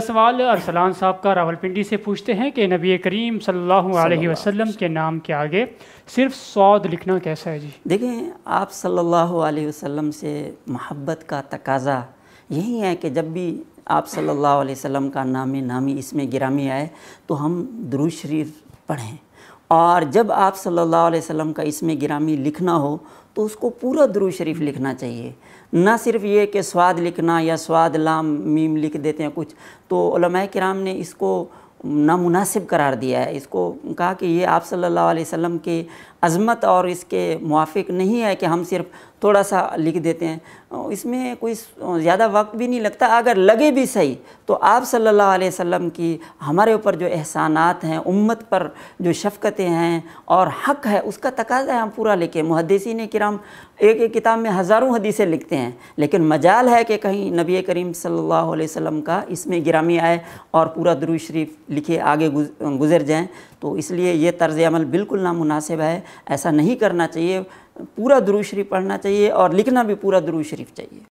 सवाल अरसलान साहब का रावलपिंडी से पूछते हैं कि नबी करीम सल्लल्लाहु अलैहि वसल्लम के नाम के आगे सिर्फ सौद लिखना कैसा है जी देखें आप सल्लल्लाहु अलैहि वसल्लम से मोहब्बत का तकाजा यही है कि जब भी आप सल्लल्लाहु अलैहि वसल्लम का नाम नामी इसमें गिरामी आए तो हम शरीफ पढ़ें और जब आप सल्लल्लाहु अलैहि वसल्लम का इसमें गिरामी लिखना हो तो उसको पूरा दुरूद शरीफ लिखना चाहिए ना सिर्फ ये कि स्वाद लिखना या स्वाद लाम मीम लिख देते हैं कुछ तो कराम ने इसको नामनासिब करार दिया है इसको कहा कि ये आप सल्लल्लाहु अलैहि वसल्लम की अज़मत और इसके मुआफ़ नहीं है कि हम सिर्फ थोड़ा सा लिख देते हैं इसमें कोई ज़्यादा वक्त भी नहीं लगता अगर लगे भी सही तो आप सल्लल्लाहु अलैहि वसल्लम की हमारे ऊपर जो एहसानात हैं उम्मत पर जो शफ़क़तें हैं और हक़ है उसका तकाजा हम पूरा लेके मुहदसिन कराम एक एक किताब में हज़ारों हदीसें लिखते हैं लेकिन मजाल है कि कहीं नबी करीम सल्लल्लाहु अलैहि वसल्लम का इसमें गिरामी आए और पूरा दरू शरीफ लिखे आगे गुजर जाएं तो इसलिए ये तर्ज अमल बिल्कुल नामुनासिब है ऐसा नहीं करना चाहिए पूरा दुरू शरीफ पढ़ना चाहिए और लिखना भी पूरा दुरू शरीफ चाहिए